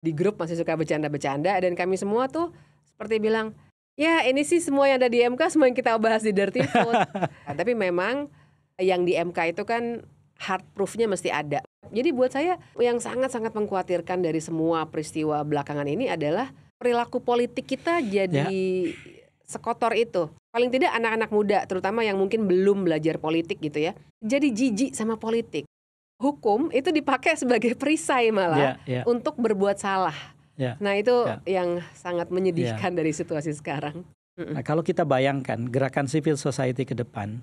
di grup masih suka bercanda-bercanda dan kami semua tuh seperti bilang ya ini sih semua yang ada di MK semua yang kita bahas di Dirty Food nah, tapi memang yang di MK itu kan hard proofnya mesti ada jadi buat saya yang sangat-sangat mengkhawatirkan dari semua peristiwa belakangan ini adalah perilaku politik kita jadi ya. sekotor itu paling tidak anak-anak muda terutama yang mungkin belum belajar politik gitu ya jadi jijik sama politik hukum itu dipakai sebagai perisai malah yeah, yeah. untuk berbuat salah. Yeah, nah itu yeah. yang sangat menyedihkan yeah. dari situasi sekarang. Nah kalau kita bayangkan gerakan civil society ke depan,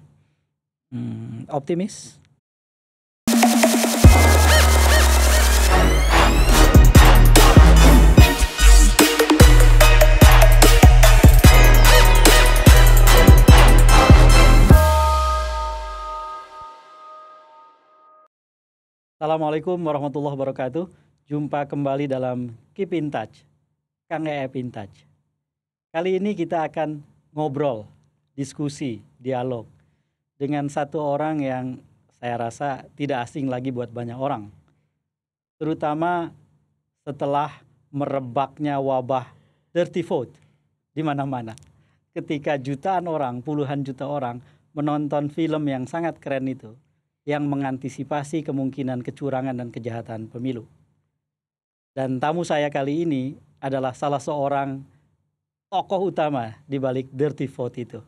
hmm, optimis? Assalamualaikum warahmatullahi wabarakatuh. Jumpa kembali dalam Keep in Touch. Kang Ee in Touch. Kali ini kita akan ngobrol, diskusi, dialog dengan satu orang yang saya rasa tidak asing lagi buat banyak orang. Terutama setelah merebaknya wabah dirty vote di mana-mana. Ketika jutaan orang, puluhan juta orang menonton film yang sangat keren itu, yang mengantisipasi kemungkinan kecurangan dan kejahatan pemilu. Dan tamu saya kali ini adalah salah seorang tokoh utama di balik Dirty Vote itu,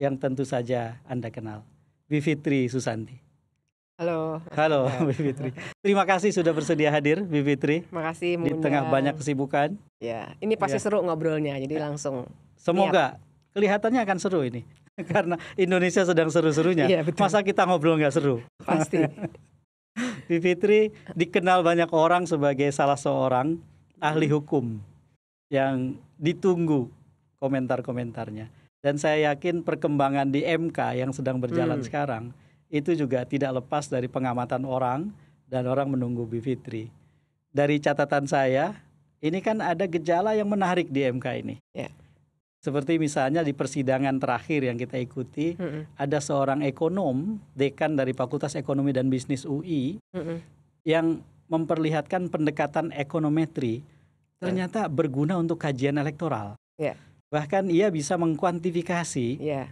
yang tentu saja Anda kenal, Bivitri Susanti. Halo. Halo, ya. Bivitri. Terima kasih sudah bersedia hadir, Bivitri. Terima kasih. Di tengah banyak kesibukan. Ya, ini pasti ya. seru ngobrolnya, jadi langsung. Semoga kelihatannya akan seru ini. karena Indonesia sedang seru-serunya. Iya, Masa kita ngobrol nggak seru? Pasti. Bivitri dikenal banyak orang sebagai salah seorang ahli hukum yang ditunggu komentar-komentarnya. Dan saya yakin perkembangan di MK yang sedang berjalan hmm. sekarang itu juga tidak lepas dari pengamatan orang dan orang menunggu Bivitri. Dari catatan saya, ini kan ada gejala yang menarik di MK ini. Yeah. Seperti misalnya di persidangan terakhir yang kita ikuti, mm -hmm. ada seorang ekonom, dekan dari Fakultas Ekonomi dan Bisnis UI, mm -hmm. yang memperlihatkan pendekatan ekonometri ternyata iya. berguna untuk kajian elektoral. Yeah. Bahkan ia bisa mengkuantifikasi yeah.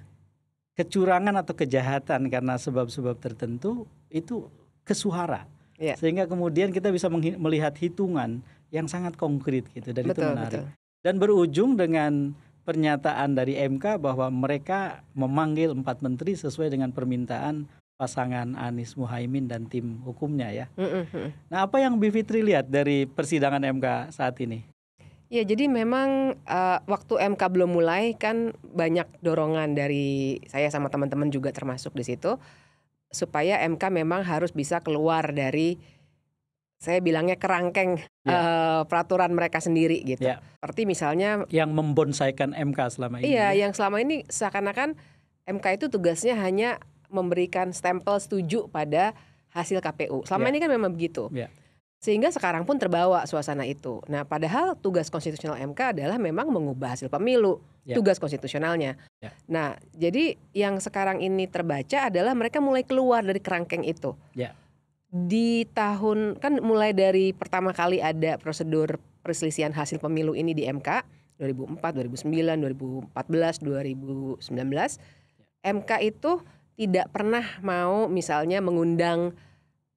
kecurangan atau kejahatan karena sebab-sebab tertentu itu kesuara. Yeah. Sehingga kemudian kita bisa melihat hitungan yang sangat konkret gitu dan betul, itu menarik. Betul. Dan berujung dengan pernyataan dari MK bahwa mereka memanggil empat menteri sesuai dengan permintaan pasangan Anies Muhaimin dan tim hukumnya ya. Mm-hmm. Nah, apa yang Bivitri lihat dari persidangan MK saat ini? Ya, jadi memang uh, waktu MK belum mulai kan banyak dorongan dari saya sama teman-teman juga termasuk di situ supaya MK memang harus bisa keluar dari saya bilangnya kerangkeng yeah. Ya. uh, peraturan mereka sendiri gitu. Yeah. Seperti misalnya yang membonsaikan MK selama ini. Iya, ya? yang selama ini seakan-akan MK itu tugasnya hanya memberikan stempel setuju pada hasil KPU. Selama yeah. ini kan memang begitu. Yeah. Sehingga sekarang pun terbawa suasana itu. Nah, padahal tugas konstitusional MK adalah memang mengubah hasil pemilu, yeah. tugas konstitusionalnya. Yeah. Nah, jadi yang sekarang ini terbaca adalah mereka mulai keluar dari kerangkeng itu. Yeah di tahun kan mulai dari pertama kali ada prosedur perselisihan hasil pemilu ini di MK 2004, 2009, 2014, 2019 MK itu tidak pernah mau misalnya mengundang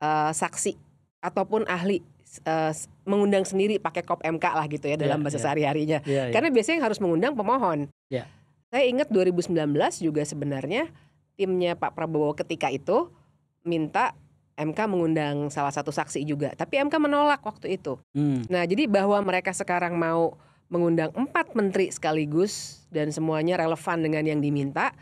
uh, saksi ataupun ahli uh, mengundang sendiri pakai kop MK lah gitu ya dalam ya, bahasa yeah. sehari-harinya. Yeah, yeah. Karena biasanya yang harus mengundang pemohon. Yeah. Saya ingat 2019 juga sebenarnya timnya Pak Prabowo ketika itu minta MK mengundang salah satu saksi juga, tapi MK menolak waktu itu. Hmm. Nah, jadi bahwa mereka sekarang mau mengundang empat menteri sekaligus dan semuanya relevan dengan yang diminta,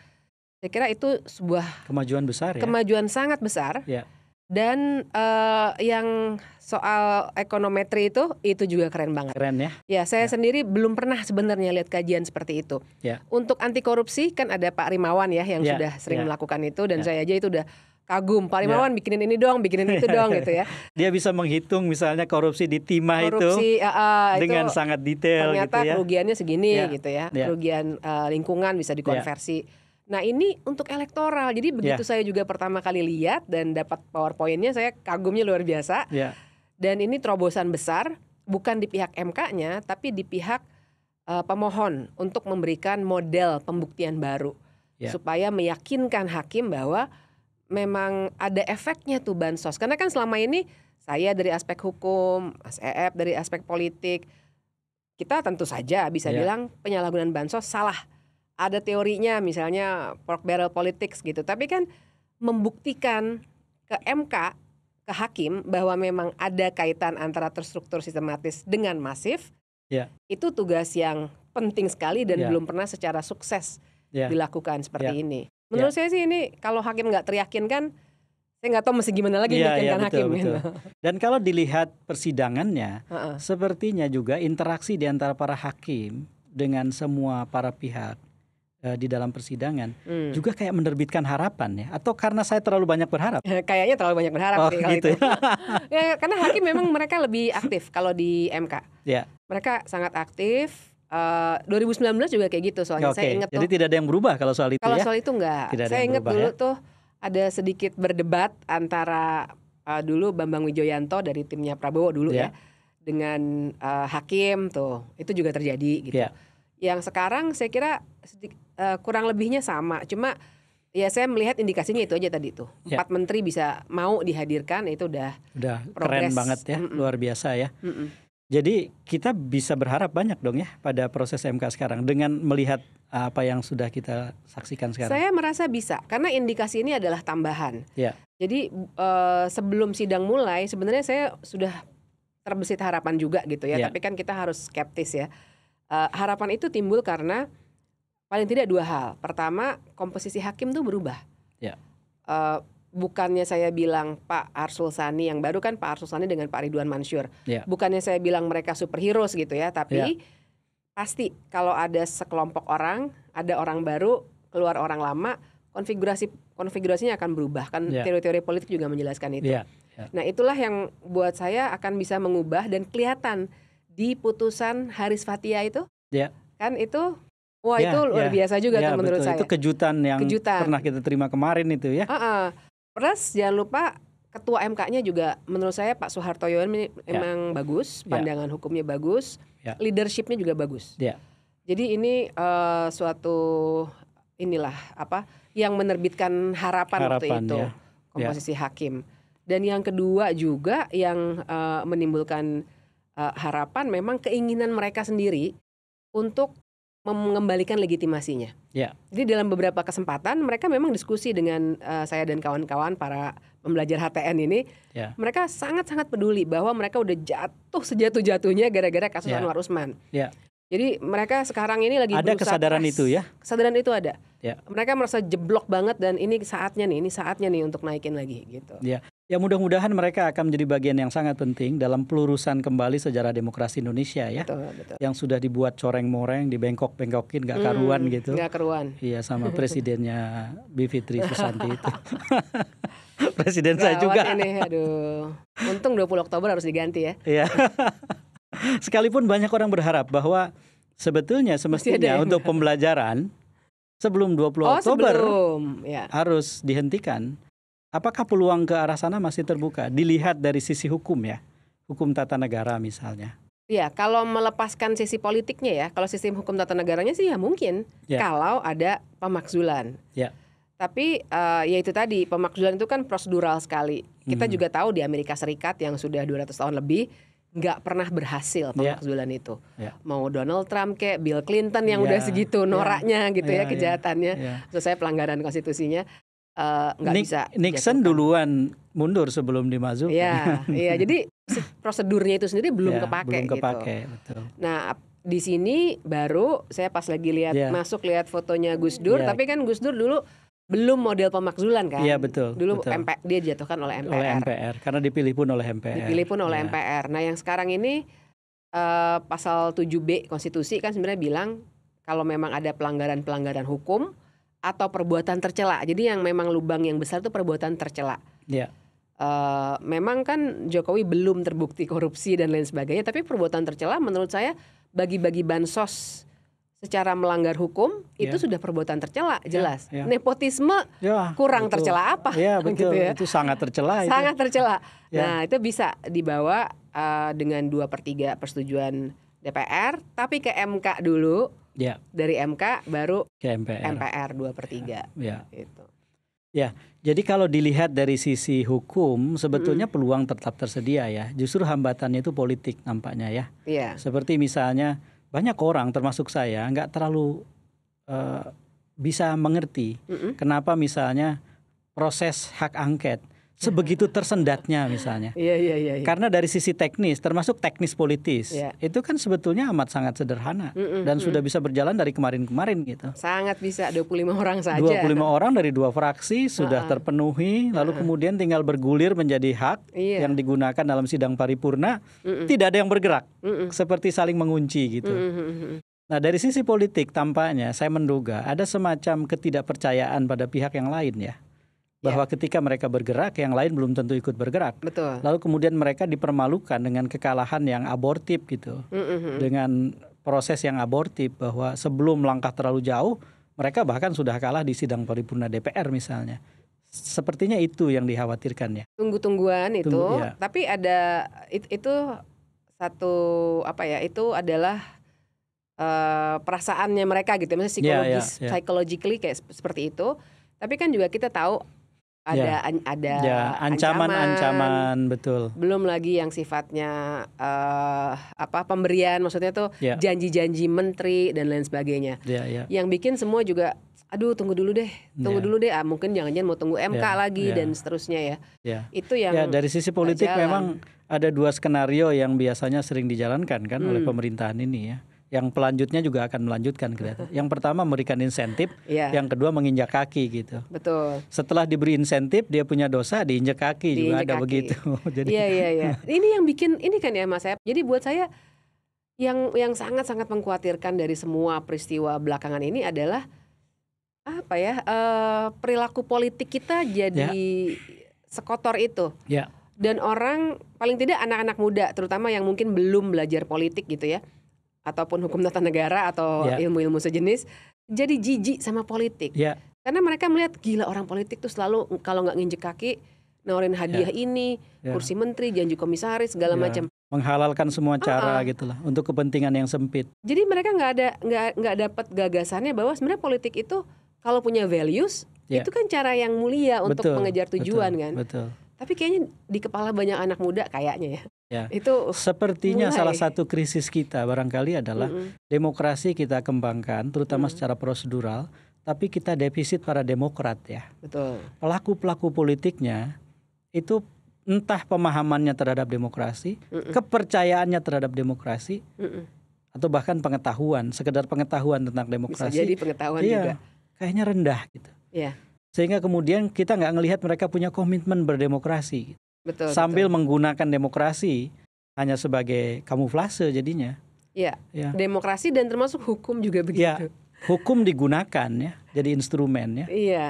saya kira itu sebuah kemajuan besar. Ya? Kemajuan sangat besar. Ya. Dan uh, yang soal ekonometri itu, itu juga keren banget. Keren ya? Ya, saya ya. sendiri belum pernah sebenarnya lihat kajian seperti itu. Ya. Untuk anti korupsi kan ada Pak Rimawan ya yang ya. sudah sering ya. melakukan itu dan ya. saya aja itu udah kagum Pak Rimawan ya. yeah. bikinin ini dong, bikinin itu dong gitu ya. Dia bisa menghitung misalnya korupsi di timah korupsi, ah, ah, itu uh, dengan itu sangat detail gitu ternyata gitu ya. kerugiannya segini yeah. gitu ya. Yeah. Kerugian uh, lingkungan bisa dikonversi. Yeah. Nah ini untuk elektoral, jadi begitu yeah. saya juga pertama kali lihat dan dapat powerpointnya saya kagumnya luar biasa. Yeah. Dan ini terobosan besar, bukan di pihak MK-nya, tapi di pihak uh, pemohon untuk memberikan model pembuktian baru yeah. supaya meyakinkan hakim bahwa memang ada efeknya tuh bansos. Karena kan selama ini saya dari aspek hukum, Mas EF dari aspek politik, kita tentu saja bisa yeah. bilang penyalahgunaan bansos salah. Ada teorinya misalnya pork barrel politics gitu. Tapi kan membuktikan ke MK, ke hakim bahwa memang ada kaitan antara terstruktur sistematis dengan masif. Yeah. Itu tugas yang penting sekali dan yeah. belum pernah secara sukses yeah. dilakukan seperti yeah. ini. Menurut yeah. saya sih ini kalau hakim nggak teriakin kan saya nggak tahu mesti gimana lagi yeah, yeah, iya, betul, hakim. Gitu. Betul. Dan kalau dilihat persidangannya, uh-uh. sepertinya juga interaksi di antara para hakim dengan semua para pihak eh, di dalam persidangan hmm. juga kayak menerbitkan harapan ya. Atau karena saya terlalu banyak berharap? Kayaknya terlalu banyak berharap oh, sih kalau gitu. itu. ya, karena hakim memang mereka lebih aktif kalau di MK. Ya. Mereka sangat aktif, Uh, eh, 2019 juga kayak gitu soalnya okay. saya ingat Jadi tidak ada yang berubah kalau soal itu kalau ya. Kalau soal itu enggak. Tidak saya ingat dulu ya? tuh ada sedikit berdebat antara uh, dulu Bambang Wijoyanto dari timnya Prabowo dulu yeah. ya dengan uh, hakim tuh. Itu juga terjadi gitu. Yeah. Yang sekarang saya kira uh, kurang lebihnya sama, cuma Ya saya melihat indikasinya itu aja tadi tuh ya. empat menteri bisa mau dihadirkan itu udah udah progress. keren banget ya mm -mm. luar biasa ya. Mm -mm. Jadi kita bisa berharap banyak dong ya pada proses MK sekarang dengan melihat apa yang sudah kita saksikan sekarang. Saya merasa bisa karena indikasi ini adalah tambahan. Ya. Jadi e, sebelum sidang mulai sebenarnya saya sudah terbesit harapan juga gitu ya, ya. tapi kan kita harus skeptis ya. E, harapan itu timbul karena paling tidak dua hal. Pertama komposisi hakim tuh berubah. Ya. E, bukannya saya bilang Pak Arsul Sani yang baru kan Pak Arsul Sani dengan Pak Ridwan Mansur. Yeah. Bukannya saya bilang mereka superhero gitu ya, tapi yeah. pasti kalau ada sekelompok orang, ada orang baru, keluar orang lama, konfigurasi konfigurasinya akan berubah kan yeah. teori-teori politik juga menjelaskan itu. Yeah. Yeah. Nah, itulah yang buat saya akan bisa mengubah dan kelihatan di putusan Haris Fatia itu. Yeah. Kan itu Wah ya, itu luar ya. biasa juga ya, tuh menurut betul. saya. Itu kejutan yang kejutan. pernah kita terima kemarin itu ya. Uh -uh. Plus jangan lupa ketua MK-nya juga menurut saya Pak Soehartoyo ini ya. emang yeah. bagus, ya. pandangan yeah. hukumnya bagus, yeah. leadershipnya juga bagus. Yeah. Jadi ini uh, suatu inilah apa yang menerbitkan harapan, harapan waktu itu ya. komposisi yeah. hakim. Dan yang kedua juga yang uh, menimbulkan uh, harapan memang keinginan mereka sendiri untuk mengembalikan legitimasinya. Ya. Jadi dalam beberapa kesempatan mereka memang diskusi dengan uh, saya dan kawan-kawan para pembelajar HTN ini, Ya. mereka sangat-sangat peduli bahwa mereka udah jatuh sejatuh-jatuhnya gara-gara kasus ya. Anwar Usman. Ya. Jadi mereka sekarang ini lagi ada kesadaran itu ya? Kesadaran itu ada. Ya. Mereka merasa jeblok banget dan ini saatnya nih, ini saatnya nih untuk naikin lagi gitu. Ya. Ya mudah-mudahan mereka akan menjadi bagian yang sangat penting dalam pelurusan kembali sejarah demokrasi Indonesia ya. Betul, betul. Yang sudah dibuat coreng-moreng, dibengkok-bengkokin, gak hmm, karuan hmm, gitu. Gak karuan. Iya sama presidennya Bivitri Susanti itu. Presiden Gawat saya juga. ini, aduh. Untung 20 Oktober harus diganti ya. Iya. Sekalipun banyak orang berharap bahwa sebetulnya semestinya ya. untuk pembelajaran sebelum 20 oh, Oktober sebelum. Ya. harus dihentikan apakah peluang ke arah sana masih terbuka? Dilihat dari sisi hukum ya, hukum tata negara misalnya. Ya, kalau melepaskan sisi politiknya ya, kalau sistem hukum tata negaranya sih ya mungkin ya. kalau ada pemakzulan. Ya. Tapi uh, ya itu tadi pemakzulan itu kan prosedural sekali. Kita hmm. juga tahu di Amerika Serikat yang sudah 200 tahun lebih nggak pernah berhasil ya. pemakzulan yeah. itu. Yeah. Mau Donald Trump kayak Bill Clinton yang yeah. udah segitu ya. noraknya yeah. gitu yeah, ya, ya kejahatannya. Yeah. Maksud saya pelanggaran konstitusinya. Eh, nggak uh, bisa. Nixon jatuhkan. duluan mundur sebelum dimasukkan. Iya, iya. Jadi prosedurnya itu sendiri belum ya, kepake. Belum kepake, gitu. betul. Nah, di sini baru saya pas lagi lihat ya. masuk lihat fotonya Gus Dur, ya. tapi kan Gus Dur dulu belum model pemakzulan kan? Iya betul. Dulu betul. MP, dia jatuhkan oleh MPR. Oleh MPR, karena dipilih pun oleh MPR. Dipilih pun oleh ya. MPR. Nah yang sekarang ini uh, pasal 7B konstitusi kan sebenarnya bilang kalau memang ada pelanggaran-pelanggaran hukum atau perbuatan tercela. Jadi yang memang lubang yang besar itu perbuatan tercela. Yeah. Iya. Uh, memang kan Jokowi belum terbukti korupsi dan lain sebagainya, tapi perbuatan tercela menurut saya bagi-bagi bansos secara melanggar hukum yeah. itu sudah perbuatan tercela iya, jelas yeah, yeah. nepotisme yeah, kurang betul. tercela apa yeah, gitu betul. gitu ya itu sangat tercela sangat tercela yeah. nah itu bisa dibawa uh, dengan dua pertiga persetujuan DPR tapi ke MK dulu Ya. Dari MK baru ke MPR. MPR 2 per 3. Ya. Yeah. Gitu. Ya, jadi kalau dilihat dari sisi hukum sebetulnya mm. peluang tetap tersedia ya. Justru hambatannya itu politik nampaknya ya. Yeah. Seperti misalnya banyak orang termasuk saya nggak terlalu uh, bisa mengerti mm -mm. kenapa misalnya proses hak angket sebegitu tersendatnya misalnya. Iya, iya, iya, iya. Karena dari sisi teknis, termasuk teknis politis, yeah. itu kan sebetulnya amat sangat sederhana mm -mm, dan mm. sudah bisa berjalan dari kemarin-kemarin gitu. Sangat bisa 25 orang saja. 25 orang dari dua fraksi sudah uh -uh. terpenuhi, lalu uh -uh. kemudian tinggal bergulir menjadi hak yeah. yang digunakan dalam sidang paripurna, mm -mm. tidak ada yang bergerak. Mm -mm. Seperti saling mengunci gitu. Mm -mm. Nah, dari sisi politik tampaknya saya menduga ada semacam ketidakpercayaan pada pihak yang lain ya. Iya. bahwa yeah. ketika mereka bergerak yang lain belum tentu ikut bergerak. Betul. Lalu kemudian mereka dipermalukan dengan kekalahan yang abortif gitu. Mm -hmm. Dengan proses yang abortif bahwa sebelum langkah terlalu jauh mereka bahkan sudah kalah di sidang paripurna DPR misalnya. Sepertinya itu yang dikhawatirkan ya. Tunggu-tungguan itu, Tunggu, ya. tapi ada itu, itu satu apa ya? Itu adalah uh, perasaannya mereka gitu, misalnya iya, psikologis, yeah, yeah, yeah. psychologically kayak seperti itu. Tapi kan juga kita tahu Iya. ada ya. an, ada ya, ancaman-ancaman betul. Belum lagi yang sifatnya uh, apa pemberian maksudnya tuh ya. janji-janji menteri dan lain sebagainya. Ya, ya. Yang bikin semua juga aduh tunggu dulu deh, tunggu ya. dulu deh. Ah, mungkin jangan-jangan mau tunggu MK ya, lagi ya. dan seterusnya ya. ya. Itu yang Ya, dari sisi politik memang ada dua skenario yang biasanya sering dijalankan kan hmm. oleh pemerintahan ini ya yang pelanjutnya juga akan melanjutkan kelihatan. Yang pertama memberikan insentif, yeah. yang kedua menginjak kaki gitu. Betul. Setelah diberi insentif, dia punya dosa diinjak kaki diinjak juga ada begitu. Jadi Iya iya iya. Ini yang bikin ini kan ya Mas ya. Jadi buat saya yang yang sangat-sangat mengkhawatirkan dari semua peristiwa belakangan ini adalah apa ya? Uh, perilaku politik kita jadi yeah. sekotor itu. Iya. Dan orang paling tidak anak-anak muda terutama yang mungkin belum belajar politik gitu ya ataupun hukum tata negara atau yeah. ilmu-ilmu sejenis jadi jijik sama politik. Yeah. Karena mereka melihat gila orang politik tuh selalu kalau nggak nginjek kaki nawarin hadiah yeah. ini, yeah. kursi menteri, janji komisaris segala yeah. macam. Menghalalkan semua cara uh-uh. gitulah untuk kepentingan yang sempit. Jadi mereka nggak ada nggak nggak dapat gagasannya bahwa sebenarnya politik itu kalau punya values yeah. itu kan cara yang mulia untuk betul, mengejar tujuan betul, kan. Betul. Tapi kayaknya di kepala banyak anak muda kayaknya ya. Ya. Itu sepertinya mulai. salah satu krisis kita barangkali adalah mm -hmm. demokrasi kita kembangkan terutama mm -hmm. secara prosedural, tapi kita defisit para demokrat ya. Betul. Pelaku-pelaku politiknya itu entah pemahamannya terhadap demokrasi, mm -mm. kepercayaannya terhadap demokrasi. Mm -mm. Atau bahkan pengetahuan, sekedar pengetahuan tentang demokrasi. Bisa jadi pengetahuan iya, juga. Kayaknya rendah gitu. Iya. Yeah sehingga kemudian kita nggak ngelihat mereka punya komitmen berdemokrasi betul, sambil betul. menggunakan demokrasi hanya sebagai kamuflase jadinya ya, ya demokrasi dan termasuk hukum juga iya. begitu ya, hukum digunakan ya jadi instrumen ya iya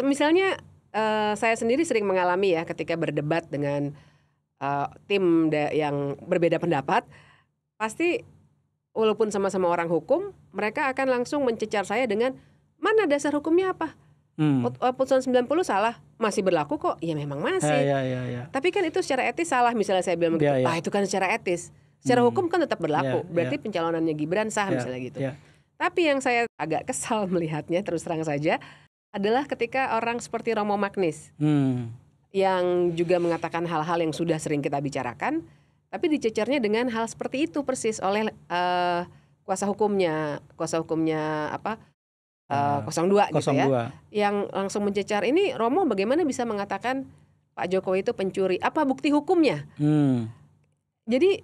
misalnya uh, saya sendiri sering mengalami ya ketika berdebat dengan uh, tim yang berbeda pendapat pasti walaupun sama-sama orang hukum mereka akan langsung mencecar saya dengan mana dasar hukumnya apa Hmm. Eh, putusan 90 salah, masih berlaku kok. Ya memang masih. Ya, ya, ya, ya. Tapi kan itu secara etis salah misalnya saya bilang begitu. Ya, ya. Ah itu kan secara etis. Secara hmm. hukum kan tetap berlaku. Ya, ya. Berarti ya. pencalonannya Gibran sah ya, misalnya gitu. Ya. Tapi yang saya agak kesal melihatnya terus terang saja adalah ketika orang seperti Romo Magnis. Hmm. Yang juga mengatakan hal-hal yang sudah sering kita bicarakan, tapi dicecernya dengan hal seperti itu persis oleh uh, kuasa hukumnya, kuasa hukumnya apa? uh, 02, 02 gitu ya. Yang langsung mencecar ini Romo bagaimana bisa mengatakan Pak Jokowi itu pencuri? Apa bukti hukumnya? Hmm. Jadi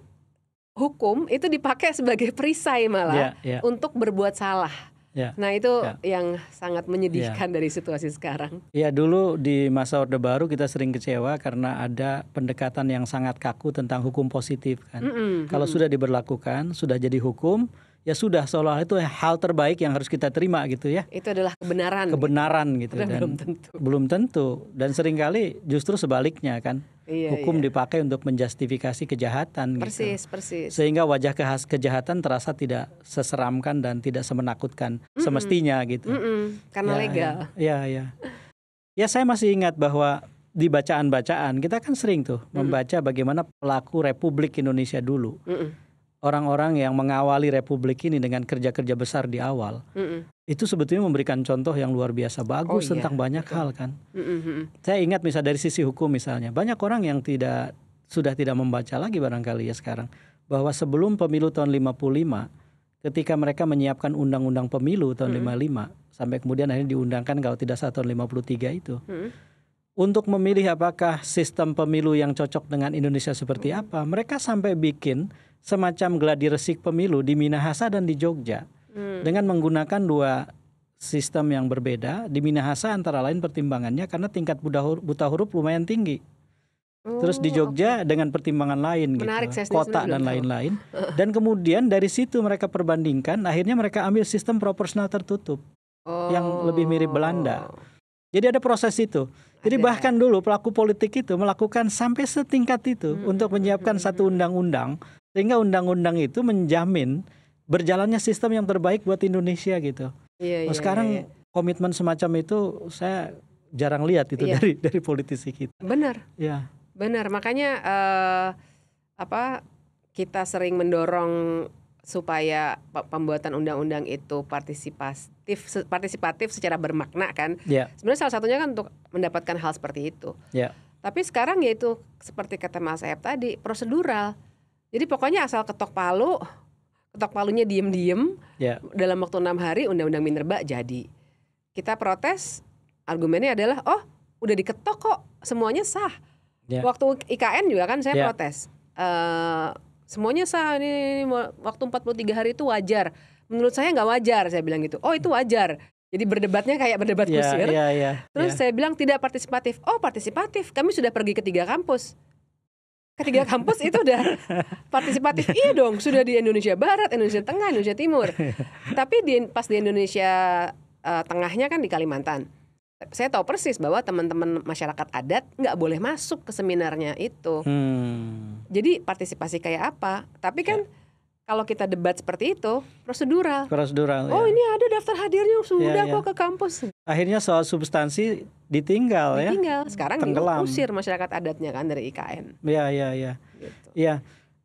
hukum itu dipakai sebagai perisai malah yeah, yeah. untuk berbuat salah. Yeah. Nah itu yeah. yang sangat menyedihkan yeah. dari situasi sekarang. Iya dulu di masa Orde Baru kita sering kecewa karena ada pendekatan yang sangat kaku tentang hukum positif kan. Mm -hmm. Kalau sudah diberlakukan, sudah jadi hukum, ya sudah seolah itu hal terbaik yang harus kita terima gitu ya. Itu adalah kebenaran. Kebenaran gitu, gitu. dan belum tentu. Belum tentu dan seringkali justru sebaliknya kan. Iya, Hukum iya. dipakai untuk menjustifikasi kejahatan gitu. Persis, gitu. persis. Sehingga wajah ke kejahatan terasa tidak seseramkan dan tidak semenakutkan mm -mm. semestinya gitu. Mm -mm. Karena ya, legal. Ya, ya. Ya, ya saya masih ingat bahwa di bacaan-bacaan kita kan sering tuh mm -mm. membaca bagaimana pelaku Republik Indonesia dulu. Mm -mm orang-orang yang mengawali republik ini dengan kerja-kerja besar di awal mm itu sebetulnya memberikan contoh yang luar biasa bagus oh, iya, tentang banyak Betul. hal kan mm saya ingat misal dari sisi hukum misalnya banyak orang yang tidak sudah tidak membaca lagi barangkali ya sekarang bahwa sebelum pemilu tahun 55 ketika mereka menyiapkan undang-undang pemilu tahun mm -hmm. 55 sampai kemudian akhirnya diundangkan kalau tidak saat tahun 53 itu mm -hmm. untuk memilih apakah sistem pemilu yang cocok dengan Indonesia seperti apa mereka sampai bikin semacam geladi resik pemilu di Minahasa dan di Jogja hmm. dengan menggunakan dua sistem yang berbeda. Di Minahasa antara lain pertimbangannya karena tingkat buta huruf lumayan tinggi. Oh, Terus di Jogja okay. dengan pertimbangan lain gitu, Menarik, gitu, kota dan lain-lain. Uh. Dan kemudian dari situ mereka perbandingkan, akhirnya mereka ambil sistem proporsional tertutup oh. yang lebih mirip Belanda. Oh. Jadi ada proses itu. Jadi bahkan dulu pelaku politik itu melakukan sampai setingkat itu hmm. untuk menyiapkan hmm. satu undang-undang sehingga undang-undang itu menjamin berjalannya sistem yang terbaik buat Indonesia gitu. Iya, iya, nah, iya sekarang iya, iya. komitmen semacam itu saya jarang lihat itu iya. dari dari politisi kita. Benar. Ya. Benar. Makanya uh, apa kita sering mendorong supaya pembuatan undang-undang itu partisipatif partisipatif secara bermakna kan. Ya. Sebenarnya salah satunya kan untuk mendapatkan hal seperti itu. Ya. Tapi sekarang yaitu seperti kata Mas Ayab tadi prosedural. Jadi pokoknya asal ketok palu, ketok palunya diem-diem yeah. dalam waktu enam hari undang-undang minerba jadi. Kita protes, argumennya adalah oh udah diketok kok semuanya sah. Yeah. Waktu IKN juga kan saya yeah. protes. Uh, semuanya sah ini, ini waktu 43 hari itu wajar. Menurut saya nggak wajar saya bilang gitu. Oh itu wajar. Jadi berdebatnya kayak berdebat yeah, kusir. Yeah, yeah, Terus yeah. saya bilang tidak partisipatif. Oh partisipatif. Kami sudah pergi ke tiga kampus ketiga kampus itu udah partisipatif iya dong sudah di Indonesia Barat Indonesia Tengah Indonesia Timur tapi di, pas di Indonesia uh, tengahnya kan di Kalimantan saya tahu persis bahwa teman-teman masyarakat adat nggak boleh masuk ke seminarnya itu hmm. jadi partisipasi kayak apa tapi kan ya kalau kita debat seperti itu prosedural. Prosedural. Oh ya. ini ada daftar hadirnya sudah ya, ya. kok ke kampus. Akhirnya soal substansi ditinggal, ditinggal. ya. Ditinggal. Sekarang Tenggelam. diusir masyarakat adatnya kan dari IKN. Iya iya iya. Gitu. Ya.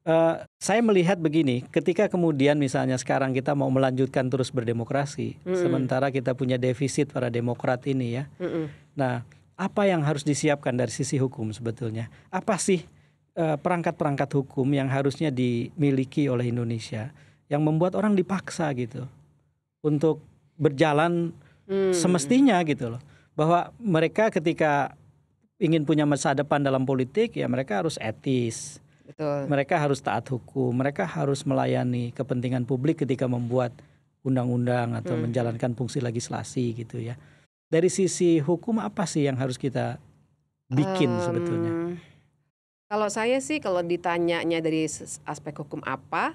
Uh, saya melihat begini, ketika kemudian misalnya sekarang kita mau melanjutkan terus berdemokrasi, mm -mm. sementara kita punya defisit para demokrat ini ya. Mm -mm. Nah, apa yang harus disiapkan dari sisi hukum sebetulnya? Apa sih? Eh, perangkat-perangkat hukum yang harusnya dimiliki oleh Indonesia yang membuat orang dipaksa gitu untuk berjalan hmm. semestinya gitu loh bahwa mereka ketika ingin punya masa depan dalam politik ya mereka harus etis Betul. mereka harus taat hukum mereka harus melayani kepentingan publik ketika membuat undang-undang atau hmm. menjalankan fungsi legislasi gitu ya dari sisi hukum apa sih yang harus kita bikin um, sebetulnya kalau saya sih kalau ditanyanya dari aspek hukum apa,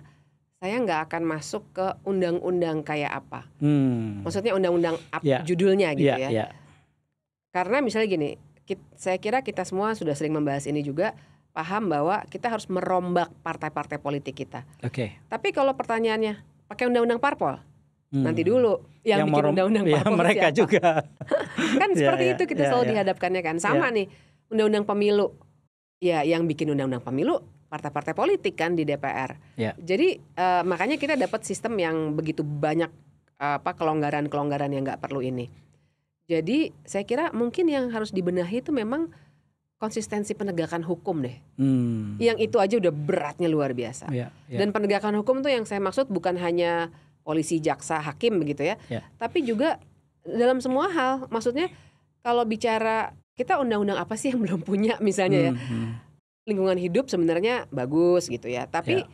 saya nggak akan masuk ke undang-undang kayak apa. Hmm. Maksudnya undang-undang yeah. judulnya gitu yeah, ya. Yeah. Ya. Karena misalnya gini, kita, saya kira kita semua sudah sering membahas ini juga paham bahwa kita harus merombak partai-partai politik kita. Oke. Okay. Tapi kalau pertanyaannya pakai undang-undang parpol, hmm. nanti dulu yang, yang bikin undang-undang ya, parpol kan ya, mereka juga. kan seperti yeah, itu ya, kita yeah, selalu dihadapkannya kan. Sama nih undang-undang pemilu ya yang bikin undang-undang pemilu partai-partai politik kan di DPR. Ya. Jadi uh, makanya kita dapat sistem yang begitu banyak uh, apa kelonggaran-kelonggaran yang nggak perlu ini. Jadi saya kira mungkin yang harus dibenahi itu memang konsistensi penegakan hukum deh. Hmm. Yang itu aja udah beratnya luar biasa. Ya, ya. Dan penegakan hukum tuh yang saya maksud bukan hanya polisi, jaksa, hakim begitu ya. ya. Tapi juga dalam semua hal, maksudnya kalau bicara kita undang-undang apa sih yang belum punya misalnya ya hmm. lingkungan hidup sebenarnya bagus gitu ya tapi yeah.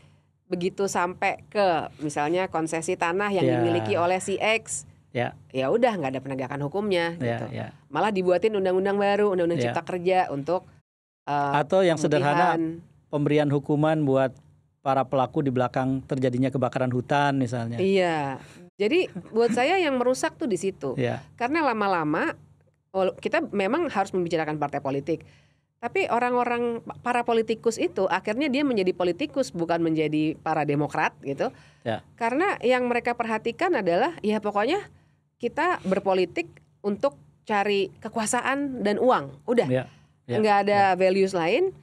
begitu sampai ke misalnya konsesi tanah yang yeah. dimiliki oleh si X ya yeah. ya udah nggak ada penegakan hukumnya ya, gitu yeah. malah dibuatin undang-undang baru undang-undang yeah. cipta kerja untuk uh, atau yang pemilihan. sederhana pemberian hukuman buat para pelaku di belakang terjadinya kebakaran hutan misalnya. Iya. Jadi buat saya yang merusak tuh di situ. Yeah. Karena lama-lama kita memang harus membicarakan partai politik. Tapi orang-orang para politikus itu akhirnya dia menjadi politikus bukan menjadi para demokrat gitu. Ya. Karena yang mereka perhatikan adalah ya pokoknya kita berpolitik untuk cari kekuasaan dan uang. Udah. Ya. Ya. Nggak ada ya. values lain.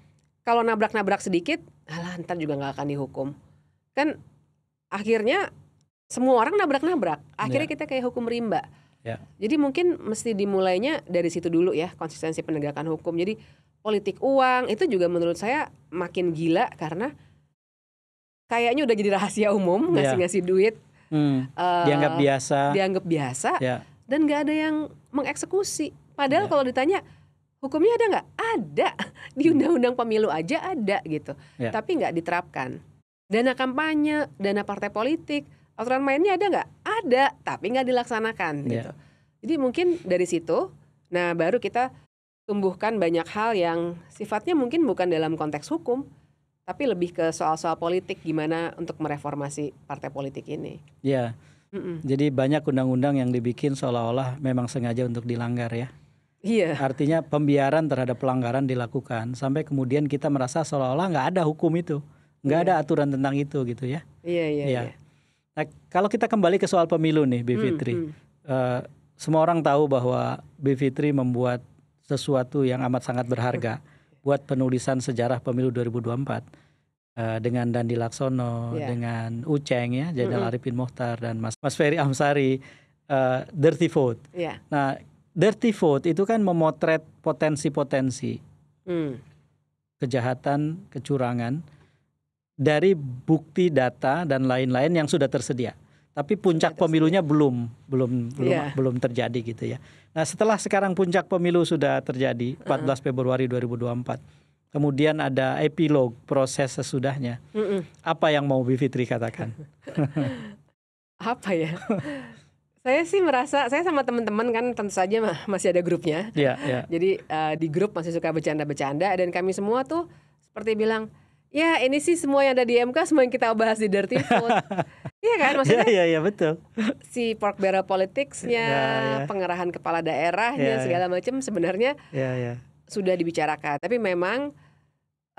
Kalau nabrak-nabrak sedikit, alah ntar juga nggak akan dihukum. Kan akhirnya semua orang nabrak-nabrak. Akhirnya ya. kita kayak hukum rimba. Ya. Jadi mungkin mesti dimulainya dari situ dulu ya konsistensi penegakan hukum. Jadi politik uang itu juga menurut saya makin gila karena kayaknya udah jadi rahasia umum ya. ngasih-ngasih duit hmm. uh, dianggap biasa, dianggap biasa ya. dan nggak ada yang mengeksekusi. Padahal ya. kalau ditanya hukumnya ada nggak? Ada di undang-undang pemilu aja ada gitu, ya. tapi nggak diterapkan. Dana kampanye, dana partai politik, aturan mainnya ada nggak? Ada, tapi nggak dilaksanakan yeah. gitu. Jadi mungkin dari situ, nah baru kita tumbuhkan banyak hal yang sifatnya mungkin bukan dalam konteks hukum, tapi lebih ke soal-soal politik gimana untuk mereformasi partai politik ini. Iya. Yeah. Jadi banyak undang-undang yang dibikin seolah-olah memang sengaja untuk dilanggar ya. Iya. Yeah. Artinya pembiaran terhadap pelanggaran dilakukan sampai kemudian kita merasa seolah-olah nggak ada hukum itu, nggak yeah. ada aturan tentang itu gitu ya. Iya iya. iya. iya. Nah, kalau kita kembali ke soal pemilu nih, B Fitri. Hmm, hmm. Uh, semua orang tahu bahwa B Fitri membuat sesuatu yang amat sangat berharga buat penulisan sejarah pemilu 2024 uh, eh, dengan Dandi Laksono, yeah. dengan Uceng ya, Jadal hmm, hmm. Arifin Mohtar dan Mas Mas Ferry Amsari uh, Dirty Vote. Yeah. Nah, Dirty Vote itu kan memotret potensi-potensi hmm. kejahatan, kecurangan dari bukti data dan lain-lain yang sudah tersedia. Tapi puncak pemilunya belum belum belum yeah. belum terjadi gitu ya. Nah, setelah sekarang puncak pemilu sudah terjadi 14 Februari 2024. Kemudian ada epilog proses sesudahnya. Mm -mm. Apa yang mau Bivitri katakan? Apa ya? saya sih merasa saya sama teman-teman kan tentu saja masih ada grupnya. Yeah, yeah. Jadi uh, di grup masih suka bercanda-bercanda dan kami semua tuh seperti bilang Ya ini sih semua yang ada di MK semua yang kita bahas di Dirty Food Iya kan maksudnya Iya iya betul Si pork barrel politicsnya ya. ya. Pengerahan kepala daerahnya ya, ya. segala macam sebenarnya Sudah dibicarakan Tapi memang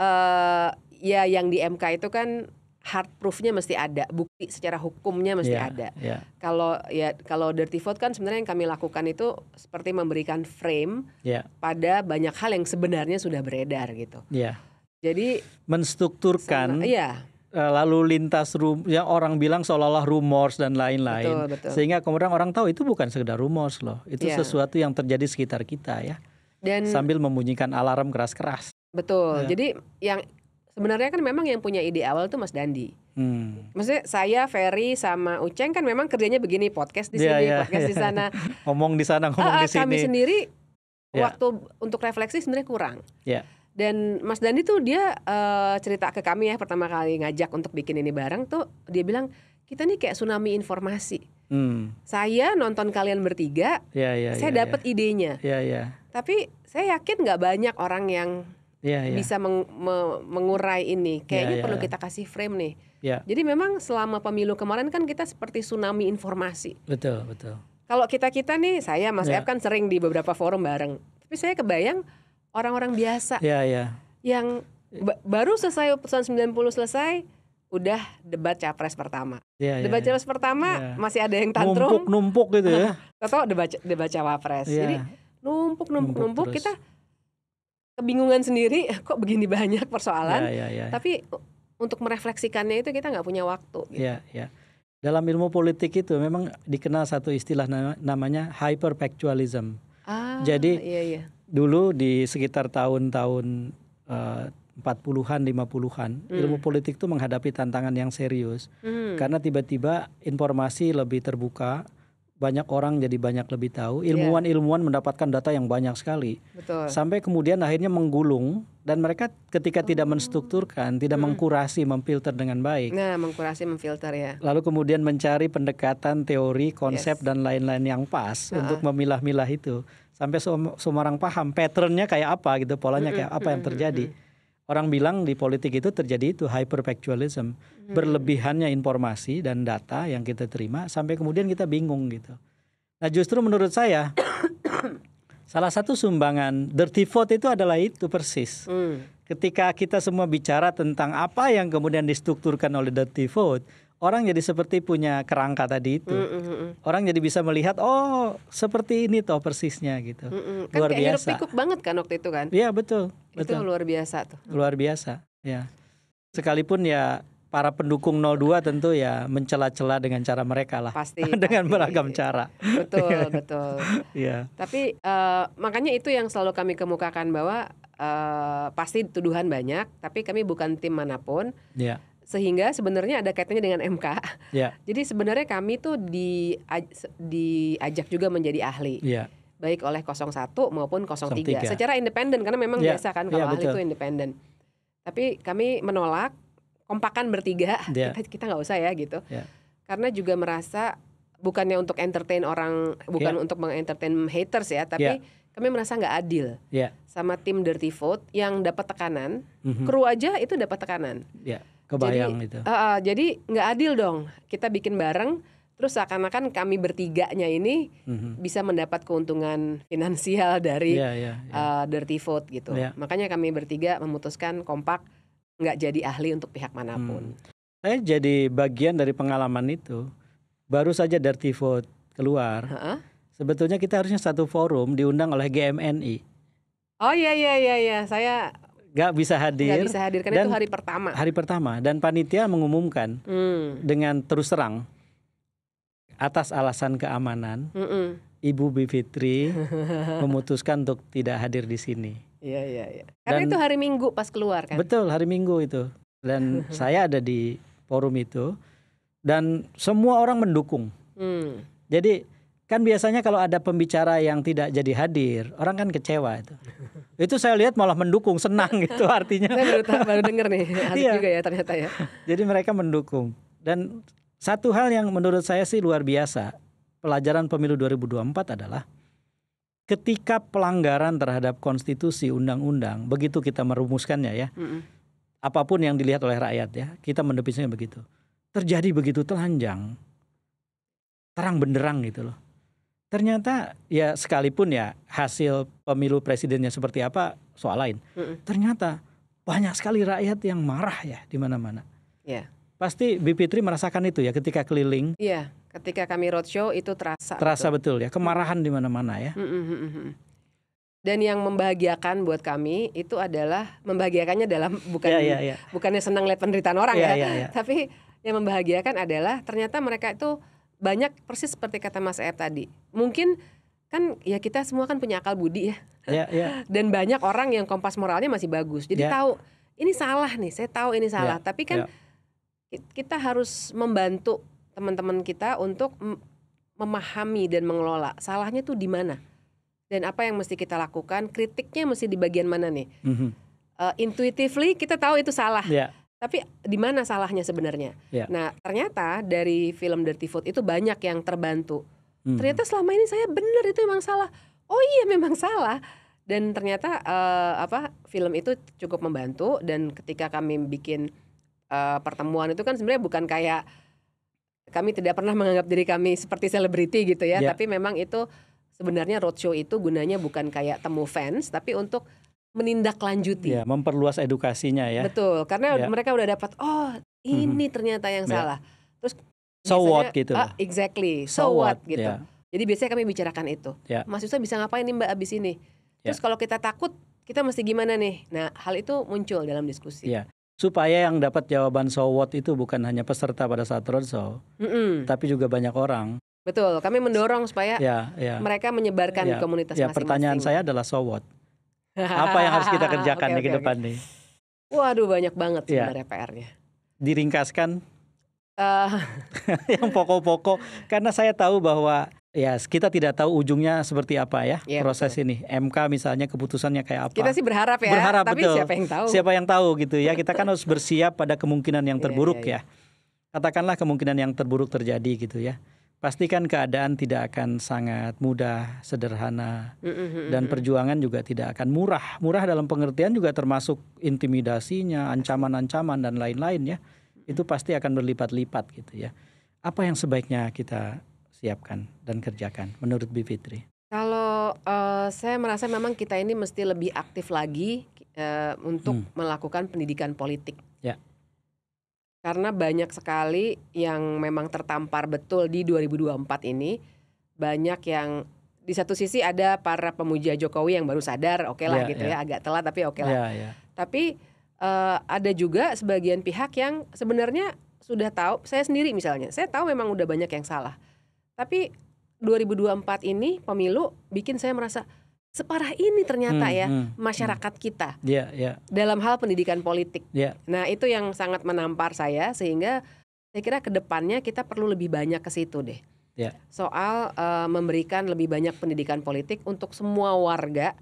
uh, Ya yang di MK itu kan hard proofnya mesti ada bukti secara hukumnya mesti yeah, ada yeah. kalau ya kalau dirty vote kan sebenarnya yang kami lakukan itu seperti memberikan frame yeah. pada banyak hal yang sebenarnya sudah beredar gitu yeah. Jadi menstrukturkan sama, iya. Eh, lalu lintas rum yang orang bilang seolah-olah rumors dan lain-lain. Sehingga kemudian orang tahu itu bukan sekedar rumors loh. Itu iya. sesuatu yang terjadi sekitar kita ya. Dan sambil membunyikan alarm keras-keras. Betul. Ya. Jadi yang sebenarnya kan memang yang punya ide awal itu Mas Dandi. Hmm. Maksudnya saya Ferry sama Uceng kan memang kerjanya begini podcast di iya, sini, sini, ya, podcast ya. di sana. ngomong di sana, ngomong uh, di sini. Kami sendiri ya. waktu untuk refleksi sebenarnya kurang. Ya. Dan Mas Dandi tuh dia uh, cerita ke kami ya pertama kali ngajak untuk bikin ini bareng tuh dia bilang kita nih kayak tsunami informasi. Hmm. Saya nonton kalian bertiga, ya, ya, ya saya ya, dapat ya. idenya. Ya, ya. Tapi saya yakin nggak banyak orang yang ya, ya. bisa meng, me, mengurai ini. Kayaknya ya, ya, perlu ya. kita kasih frame nih. Ya. Jadi memang selama pemilu kemarin kan kita seperti tsunami informasi. Betul betul. Kalau kita kita nih, saya Mas ya. Ep kan sering di beberapa forum bareng. Tapi saya kebayang orang-orang biasa yeah, yeah. yang ba baru selesai putusan 90 selesai udah debat capres pertama. Yeah, ya, debat yeah, capres pertama yeah. masih ada yang tantrum. Numpuk-numpuk gitu ya. Atau debat debat cawapres. Yeah. Jadi numpuk-numpuk-numpuk kita kebingungan sendiri kok begini banyak persoalan. Yeah, yeah, yeah. Tapi untuk merefleksikannya itu kita nggak punya waktu. Gitu. Yeah, yeah. Dalam ilmu politik itu memang dikenal satu istilah namanya hyperfactualism. Ah, Jadi iya, iya dulu di sekitar tahun-tahun uh, 40-an, 50-an, mm. ilmu politik itu menghadapi tantangan yang serius. Mm. Karena tiba-tiba informasi lebih terbuka, banyak orang jadi banyak lebih tahu, iya. ilmuwan-ilmuwan mendapatkan data yang banyak sekali. Betul. Sampai kemudian akhirnya menggulung dan mereka ketika oh. tidak menstrukturkan, tidak hmm. mengkurasi, memfilter dengan baik. Nah, mengkurasi, memfilter ya. Lalu kemudian mencari pendekatan teori, konsep yes. dan lain-lain yang pas uh -uh. untuk memilah-milah itu sampai semua orang paham patternnya kayak apa gitu polanya kayak apa yang terjadi orang bilang di politik itu terjadi itu hyperfactualism berlebihannya informasi dan data yang kita terima sampai kemudian kita bingung gitu nah justru menurut saya salah satu sumbangan dirty vote itu adalah itu persis mm. ketika kita semua bicara tentang apa yang kemudian distrukturkan oleh dirty vote orang jadi seperti punya kerangka tadi itu. Mm mm, mm -mm. Orang jadi bisa melihat oh seperti ini toh persisnya gitu. Mm -mm. Kan luar kayak biasa. Hirup banget kan waktu itu kan? Iya betul. Betul. Itu luar biasa tuh. Luar biasa. Ya. Sekalipun ya para pendukung 02 tentu ya mencela-cela dengan cara mereka lah. Pasti. dengan pasti. beragam cara. Betul, betul. Iya. Tapi uh, makanya itu yang selalu kami kemukakan bahwa uh, pasti tuduhan banyak, tapi kami bukan tim manapun. Iya. Yeah sehingga sebenarnya ada kaitannya dengan MK. Yeah. Jadi sebenarnya kami tuh di diajak juga menjadi ahli. Yeah. Baik oleh 01 maupun 03, 03. secara independen karena memang yeah. biasa kan ya, kalau yeah, ahli itu independen. Tapi kami menolak kompakan bertiga yeah. kita kita nggak usah ya gitu. Yeah. Karena juga merasa bukannya untuk entertain orang, bukan yeah. untuk mengentertain haters ya, tapi yeah kami merasa nggak adil yeah. sama tim Dirty Vote yang dapat tekanan, mm -hmm. kru aja itu dapat tekanan. Yeah. Kebayang jadi, itu. Uh, uh, jadi nggak adil dong. Kita bikin bareng, terus seakan-akan kami bertiganya ini mm-hmm. bisa mendapat keuntungan finansial dari yeah, yeah, yeah. Uh, dirty vote gitu. Yeah. Makanya kami bertiga memutuskan kompak nggak jadi ahli untuk pihak manapun. Hmm. Saya jadi bagian dari pengalaman itu. Baru saja dirty vote keluar. uh huh Sebetulnya kita harusnya satu forum diundang oleh GMNI. Oh iya iya iya iya, saya nggak bisa hadir. Gak bisa hadir karena dan itu hari pertama. Hari pertama dan panitia mengumumkan hmm. dengan terus terang atas alasan keamanan, mm -mm. Ibu Bivitri memutuskan untuk tidak hadir di sini. Iya iya iya. Karena dan, itu hari Minggu pas keluar kan. Betul, hari Minggu itu. Dan saya ada di forum itu dan semua orang mendukung. Hmm. Jadi Kan biasanya kalau ada pembicara yang tidak jadi hadir, orang kan kecewa itu. Itu saya lihat malah mendukung, senang gitu artinya. Saya baru, baru dengar nih, asik iya. juga ya ternyata ya. Jadi mereka mendukung. Dan satu hal yang menurut saya sih luar biasa, pelajaran pemilu 2024 adalah ketika pelanggaran terhadap konstitusi undang-undang begitu kita merumuskannya ya mm apapun yang dilihat oleh rakyat ya kita mendepisnya begitu terjadi begitu telanjang terang benderang gitu loh ternyata ya sekalipun ya hasil pemilu presidennya seperti apa soal lain mm ternyata banyak sekali rakyat yang marah ya di mana-mana yeah. pasti Bipitri merasakan itu ya ketika keliling iya yeah, ketika kami roadshow itu terasa terasa betul, betul ya kemarahan di mana-mana ya mm dan yang membahagiakan buat kami itu adalah membahagiakannya dalam bukan yeah, yeah, yeah. bukannya senang lihat penderitaan orang yeah, ya yeah, yeah. tapi yang membahagiakan adalah ternyata mereka itu banyak persis seperti kata Mas Eb tadi. Mungkin kan ya kita semua kan punya akal budi ya. Yeah, iya. yeah. Dan banyak orang yang kompas moralnya masih bagus. Jadi yeah. tahu ini salah nih, saya tahu ini salah. Yeah. Tapi kan yeah. kita harus membantu teman-teman kita untuk memahami dan mengelola salahnya tuh di mana dan apa yang mesti kita lakukan. Kritiknya mesti di bagian mana nih? Mm -hmm. uh, intuitively kita tahu itu salah. Yeah tapi di mana salahnya sebenarnya? Yeah. Nah, ternyata dari film Dirty Food itu banyak yang terbantu. Hmm. Ternyata selama ini saya benar itu memang salah. Oh iya memang salah. Dan ternyata uh, apa film itu cukup membantu dan ketika kami bikin uh, pertemuan itu kan sebenarnya bukan kayak kami tidak pernah menganggap diri kami seperti selebriti gitu ya, yeah. tapi memang itu sebenarnya roadshow itu gunanya bukan kayak temu fans tapi untuk menindaklanjuti. Ya, memperluas edukasinya ya. Betul, karena ya. mereka udah dapat oh ini hmm. ternyata yang ya. salah. Terus so biasanya, what gitu. Ah, exactly. So, so what, what gitu. Ya. Jadi biasanya kami bicarakan itu. Ya. Mas Yusa bisa ngapain nih Mbak abis ini? Ya. Terus ya. kalau kita takut, kita mesti gimana nih? Nah, hal itu muncul dalam diskusi. Ya. Supaya yang dapat jawaban so what itu bukan hanya peserta pada saat roadshow, mm -mm. tapi juga banyak orang. Betul, kami mendorong supaya ya, ya. mereka menyebarkan ya, komunitas ya, masing-masing. pertanyaan saya adalah so what? apa yang harus kita kerjakan okay, nih okay, ke depan okay. nih? Waduh banyak banget iya. sebenarnya PR-nya. Diringkaskan uh. yang pokok-pokok karena saya tahu bahwa ya kita tidak tahu ujungnya seperti apa ya yeah, iya, proses betul. ini. MK misalnya keputusannya kayak apa? Kita sih berharap ya. Berharap tapi betul. siapa yang tahu? Siapa yang tahu gitu ya. Kita kan harus bersiap pada kemungkinan yang iya, terburuk yeah, yeah, ya. Katakanlah kemungkinan yang terburuk terjadi gitu ya pastikan keadaan tidak akan sangat mudah, sederhana, dan perjuangan juga tidak akan murah. Murah dalam pengertian juga termasuk intimidasinya, ancaman-ancaman dan lain-lain ya. Itu pasti akan berlipat-lipat gitu ya. Apa yang sebaiknya kita siapkan dan kerjakan menurut Bivitri Kalau uh, saya merasa memang kita ini mesti lebih aktif lagi uh, untuk hmm. melakukan pendidikan politik. Ya karena banyak sekali yang memang tertampar betul di 2024 ini banyak yang di satu sisi ada para pemuja Jokowi yang baru sadar oke okay lah yeah, gitu yeah. ya iya. agak telat tapi oke okay yeah, lah yeah. Iya. tapi uh, ada juga sebagian pihak yang sebenarnya sudah tahu saya sendiri misalnya saya tahu memang udah banyak yang salah tapi 2024 ini pemilu bikin saya merasa separah ini ternyata hmm, ya hmm, masyarakat hmm. kita yeah, yeah. dalam hal pendidikan politik. Yeah. Nah itu yang sangat menampar saya sehingga saya kira kedepannya kita perlu lebih banyak ke situ deh. Yeah. Soal uh, memberikan lebih banyak pendidikan politik untuk semua warga,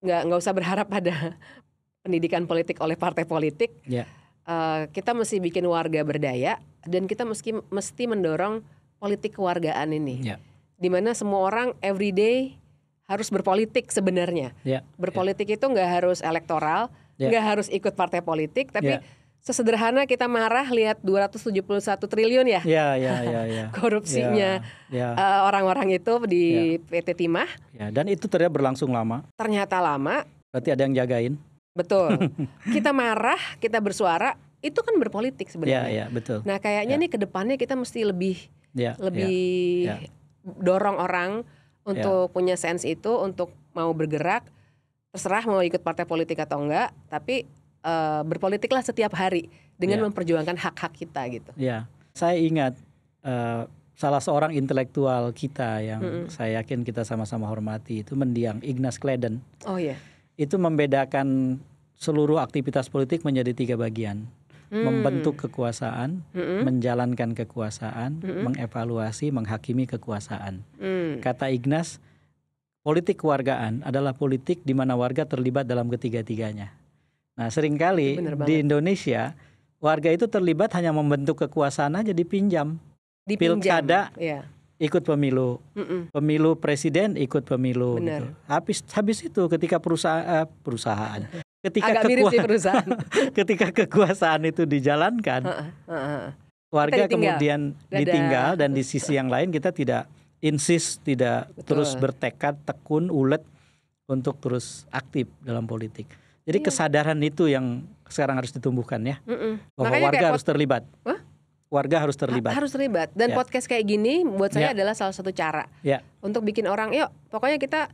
nggak nggak usah berharap pada pendidikan politik oleh partai politik. Yeah. Iya. Uh, kita mesti bikin warga berdaya dan kita mesti mesti mendorong politik kewargaan ini, yeah. dimana semua orang everyday harus berpolitik sebenarnya. Yeah. Berpolitik yeah. itu nggak harus elektoral, ya. nggak yeah. harus ikut partai politik, tapi yeah. sesederhana kita marah lihat 271 triliun ya yeah, yeah, yeah, yeah. korupsinya yeah, ya, ya. yeah. uh, orang-orang itu di yeah. PT Timah. Yeah. Dan itu ternyata berlangsung lama. Ternyata lama. Berarti ada yang jagain. Betul. kita marah, kita bersuara, itu kan berpolitik sebenarnya. Yeah, yeah, betul. Nah kayaknya yeah. nih kedepannya kita mesti lebih yeah, lebih yeah, yeah. dorong orang Ya. untuk yeah. punya sense itu untuk mau bergerak terserah mau ikut partai politik atau enggak tapi uh, berpolitiklah setiap hari dengan yeah. memperjuangkan hak-hak kita gitu. Ya, yeah. saya ingat uh, salah seorang intelektual kita yang mm -hmm. saya yakin kita sama-sama hormati itu mendiang Ignas Kleden. Oh iya. Yeah. Itu membedakan seluruh aktivitas politik menjadi tiga bagian hmm. membentuk kekuasaan, hmm. menjalankan kekuasaan, hmm. mengevaluasi, menghakimi kekuasaan. Hmm. Kata Ignas, politik kewargaan adalah politik di mana warga terlibat dalam ketiga-tiganya. Nah, seringkali di Indonesia warga itu terlibat hanya membentuk kekuasaan aja dipinjam. Dipinjam. Pilkada ya. ikut pemilu. Mm -mm. Pemilu presiden ikut pemilu gitu. Habis habis itu ketika eh, perusahaan perusahaan ketika agak mirip sih perusahaan. ketika kekuasaan itu dijalankan, uh, uh, uh. warga ditinggal. kemudian ditinggal dan di sisi yang lain kita tidak insis tidak Betul. terus bertekad, tekun, ulet untuk terus aktif dalam politik. Jadi iya. kesadaran itu yang sekarang harus ditumbuhkan ya, mm -mm. bahwa Makanya warga harus terlibat. Huh? warga harus terlibat. Harus terlibat. Dan ya. podcast kayak gini buat saya ya. adalah salah satu cara ya. untuk bikin orang, yuk pokoknya kita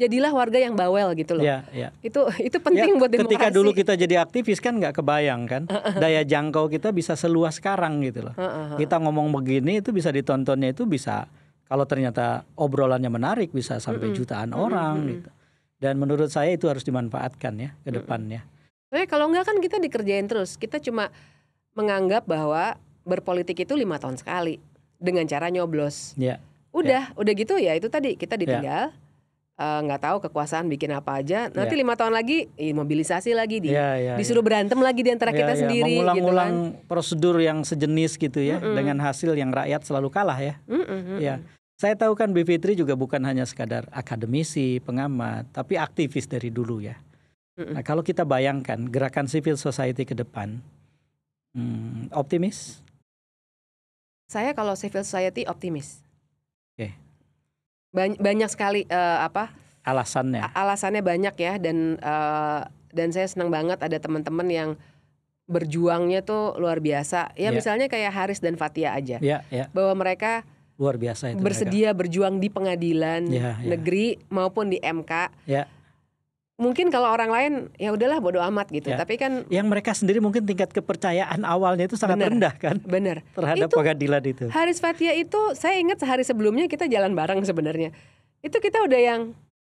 jadilah warga yang bawel gitu loh. Ya, ya. Itu itu penting ya, buat demokrasi. Ketika dulu kita jadi aktivis kan nggak kebayang kan daya jangkau kita bisa seluas sekarang gitu loh. kita ngomong begini itu bisa ditontonnya itu bisa kalau ternyata obrolannya menarik bisa sampai jutaan orang gitu. Dan menurut saya itu harus dimanfaatkan ya ke depannya. Soalnya kalau enggak kan kita dikerjain terus. Kita cuma menganggap bahwa berpolitik itu lima tahun sekali dengan cara nyoblos. ya, ya. Udah, ya. udah gitu ya itu tadi kita ditinggal. Ya. Eh, nggak uh, tahu kekuasaan bikin apa aja nanti iya. lima yeah. tahun lagi eh, mobilisasi lagi di yeah, yeah, disuruh yeah. berantem lagi di antara yeah, kita yeah. sendiri mengulang-ulang gitu kan. prosedur yang sejenis gitu ya mm hmm dengan hasil yang rakyat selalu kalah ya mm hmm ya yeah. saya tahu kan B Fitri juga bukan hanya sekadar akademisi pengamat tapi aktivis dari dulu ya mm hmm nah kalau kita bayangkan gerakan civil society ke depan hmm, optimis saya kalau civil society optimis oke okay banyak, banyak sekali uh, apa alasannya alasannya banyak ya dan uh, dan saya senang banget ada teman-teman yang berjuangnya tuh luar biasa ya yeah. misalnya kayak Haris dan Fatia aja yeah, yeah. bahwa mereka luar biasa itu bersedia mereka. berjuang di pengadilan yeah, yeah. negeri maupun di MK yeah mungkin kalau orang lain ya udahlah bodo amat gitu. Ya. Tapi kan yang mereka sendiri mungkin tingkat kepercayaan awalnya itu sangat bener, rendah kan? Bener. Terhadap itu, pengadilan itu. Haris Fatia itu saya ingat sehari sebelumnya kita jalan bareng sebenarnya. Itu kita udah yang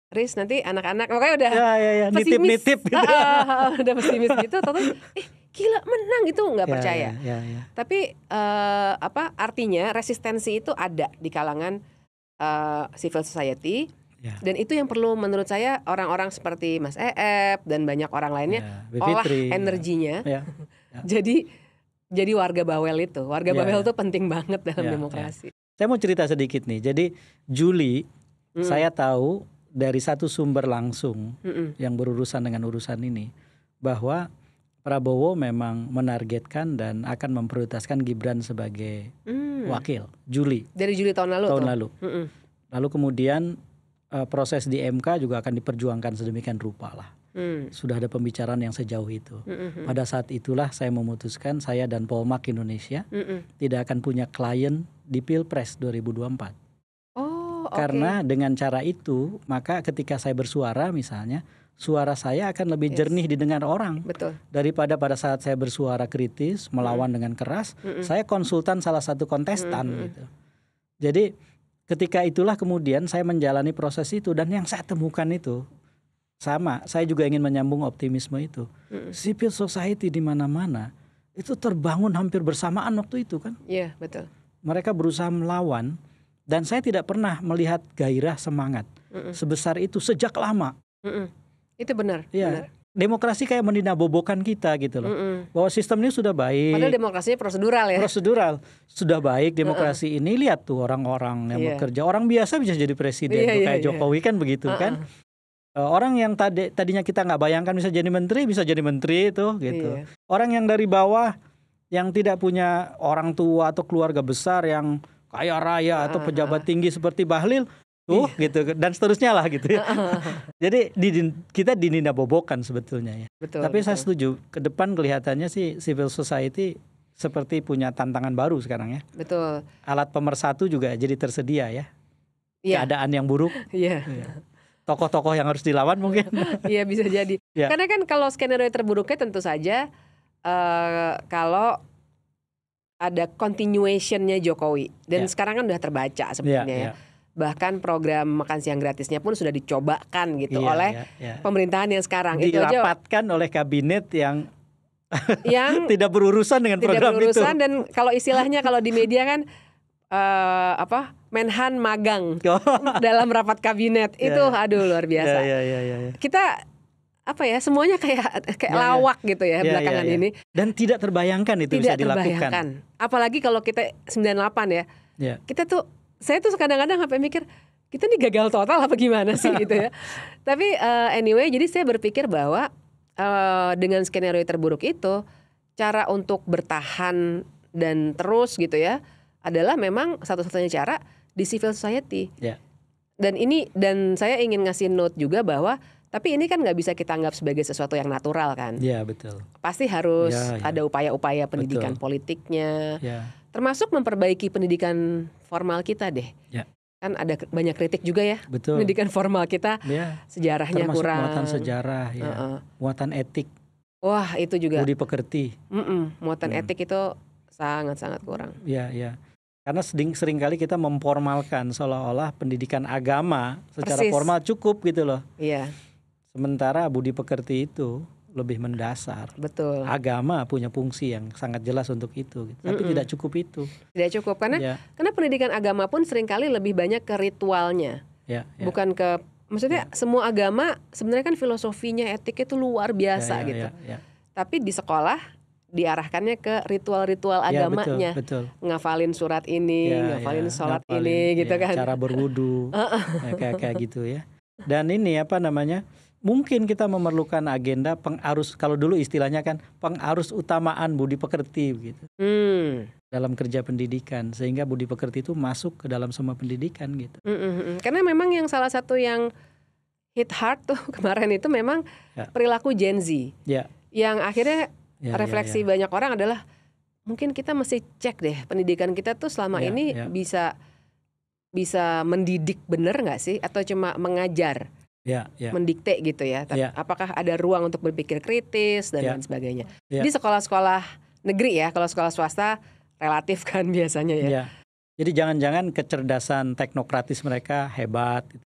Riz nanti anak-anak makanya udah ya, ya, ya. pesimis, nitip, nitip gitu. Ah, udah pesimis gitu, tapi eh gila menang itu nggak ya, percaya. Ya, ya, ya. Tapi uh, apa artinya resistensi itu ada di kalangan uh, civil society Yeah. Dan itu yang perlu menurut saya orang-orang seperti Mas Eep dan banyak orang lainnya yeah. olah ya. energinya. Yeah. Yeah. jadi jadi warga bawel itu, warga yeah. bawel itu ya. penting banget dalam yeah. Ya. demokrasi. Yeah. Saya mau cerita sedikit nih. Jadi Juli mm. saya tahu dari satu sumber langsung mm -mm. yang berurusan dengan urusan ini bahwa Prabowo memang menargetkan dan akan memprioritaskan Gibran sebagai mm. wakil Juli. Dari Juli tahun lalu. Tahun tuh. lalu. Mm -mm. Lalu kemudian Eh, proses di MK juga akan diperjuangkan sedemikian rupa lah. Hmm. Sudah ada pembicaraan yang sejauh itu. Hmm. hmm, hmm. Pada saat itulah saya memutuskan saya dan Polmak Indonesia hmm, hmm. tidak akan punya klien di Pilpres 2024. Karena okay. dengan cara itu, maka ketika saya bersuara misalnya, suara saya akan lebih jernih didengar orang Betul. daripada pada saat saya bersuara kritis melawan hmm. dengan keras hmm. saya konsultan salah satu kontestan hmm. gitu jadi ketika itulah kemudian saya menjalani proses itu dan yang saya temukan itu sama saya juga ingin menyambung optimisme itu mm. civil society di mana-mana itu terbangun hampir bersamaan waktu itu kan iya yeah, betul mereka berusaha melawan dan saya tidak pernah melihat gairah semangat mm -mm. sebesar itu sejak lama mm -mm. itu benar ya benar demokrasi kayak bobokan kita gitu loh. Mm -mm. Bahwa sistem ini sudah baik. Padahal demokrasinya prosedural ya. Prosedural. Sudah baik demokrasi mm -mm. ini lihat tuh orang-orang yang yeah. bekerja. Orang biasa bisa jadi presiden yeah, tuh, iya, kayak yeah. Jokowi kan begitu uh -uh. kan. E, orang yang tadi tadinya kita nggak bayangkan bisa jadi menteri bisa jadi menteri itu gitu. Yeah. Orang yang dari bawah yang tidak punya orang tua atau keluarga besar yang kaya raya atau pejabat tinggi seperti Bahlil Iya. uh iya. gitu dan seterusnya lah gitu ya. Jadi di, kita dinina bobokan sebetulnya ya. Betul, Tapi betul. saya setuju ke depan kelihatannya sih civil society seperti punya tantangan baru sekarang ya. Betul. Alat pemersatu juga jadi tersedia ya. Yeah. Keadaan yang buruk. Iya. Yeah. Tokoh-tokoh yang harus dilawan mungkin. Iya bisa jadi. Iya. Karena kan kalau skenario terburuknya tentu saja uh, kalau ada continuationnya Jokowi dan iya. sekarang kan udah terbaca sebenarnya ya bahkan program makan siang gratisnya pun sudah dicobakan gitu iya, oleh iya, iya. pemerintahan yang sekarang dilapatkan itu aja, oleh kabinet yang yang tidak berurusan dengan tidak program berurusan, itu. berurusan dan kalau istilahnya kalau di media kan uh, apa Menhan magang oh. dalam rapat kabinet iya, itu yeah. aduh luar biasa. Yeah, yeah, yeah, yeah. Iya. Kita apa ya semuanya kayak kayak yeah, iya. lawak gitu ya yeah, belakangan yeah, yeah. ini dan tidak terbayangkan itu tidak bisa dilakukan. Terbayangkan. Apalagi kalau kita 98 ya. Yeah. Kita tuh saya tuh kadang-kadang sampai mikir kita nih gagal total apa gimana sih gitu ya. Tapi uh, anyway, jadi saya berpikir bahwa uh, dengan skenario terburuk itu cara untuk bertahan dan terus gitu ya adalah memang satu-satunya cara di civil society. Yeah. Dan ini dan saya ingin ngasih note juga bahwa tapi ini kan nggak bisa kita anggap sebagai sesuatu yang natural kan. Iya yeah, betul. Pasti harus yeah, yeah. ada upaya-upaya pendidikan betul. politiknya. Yeah termasuk memperbaiki pendidikan formal kita deh. Ya. Kan ada banyak kritik juga ya. Betul. Pendidikan formal kita ya. sejarahnya termasuk kurang. Muatan sejarah ya. Uh -uh. Muatan etik. Wah, itu juga. Budi pekerti. Mm -mm. Muatan hmm. etik itu sangat-sangat kurang. Iya, iya. Karena sering seringkali kita memformalkan seolah-olah pendidikan agama secara Persis. formal cukup gitu loh. Iya. Sementara budi pekerti itu lebih mendasar. Betul. Agama punya fungsi yang sangat jelas untuk itu, gitu. tapi mm -mm. tidak cukup itu. Tidak cukup karena ya. karena pendidikan agama pun seringkali lebih banyak ke ritualnya, ya, ya. bukan ke maksudnya ya. semua agama sebenarnya kan filosofinya etiknya itu luar biasa ya, ya, gitu. Ya, ya. Tapi di sekolah diarahkannya ke ritual-ritual ya, agamanya, betul, betul. ngafalin surat ini, ya, ya ngafalin ya, sholat ngafalin, ini, gitu ya, kan. Cara berwudu, ya, kayak kayak gitu ya. Dan ini apa namanya? mungkin kita memerlukan agenda pengarus kalau dulu istilahnya kan pengarus utamaan budi pekerti gitu hmm. dalam kerja pendidikan sehingga budi pekerti itu masuk ke dalam semua pendidikan gitu hmm, hmm. hmm. karena memang yang salah satu yang hit hard tuh kemarin itu memang ya. perilaku Gen Z ya. yang akhirnya ya, ya refleksi ya, ya. banyak orang adalah mungkin kita mesti cek deh pendidikan kita tuh selama ya, ini ya. bisa bisa mendidik bener nggak sih atau cuma mengajar yeah, yeah. mendikte gitu ya. Yeah. Apakah ada ruang untuk berpikir kritis dan yeah. lain sebagainya. Yeah. Di sekolah-sekolah negeri ya, kalau sekolah swasta relatif kan biasanya ya. Yeah. Jadi jangan-jangan kecerdasan teknokratis mereka hebat. Gitu.